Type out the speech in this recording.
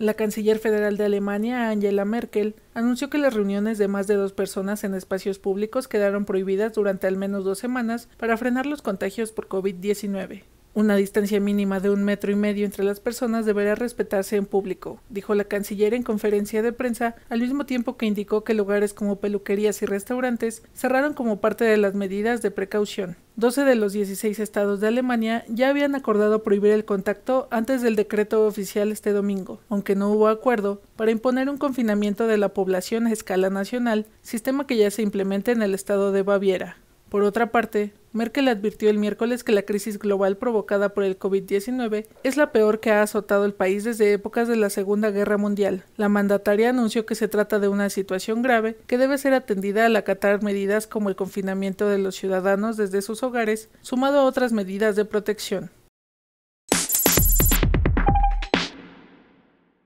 La canciller federal de Alemania, Angela Merkel, anunció que las reuniones de más de dos personas en espacios públicos quedaron prohibidas durante al menos dos semanas para frenar los contagios por COVID-19. Una distancia mínima de un metro y medio entre las personas deberá respetarse en público, dijo la canciller en conferencia de prensa, al mismo tiempo que indicó que lugares como peluquerías y restaurantes cerraron como parte de las medidas de precaución. 12 de los 16 estados de Alemania ya habían acordado prohibir el contacto antes del decreto oficial este domingo, aunque no hubo acuerdo para imponer un confinamiento de la población a escala nacional, sistema que ya se implementa en el estado de Baviera. Por otra parte, Merkel advirtió el miércoles que la crisis global provocada por el COVID-19 es la peor que ha azotado el país desde épocas de la Segunda Guerra Mundial. La mandataria anunció que se trata de una situación grave que debe ser atendida al acatar medidas como el confinamiento de los ciudadanos desde sus hogares, sumado a otras medidas de protección.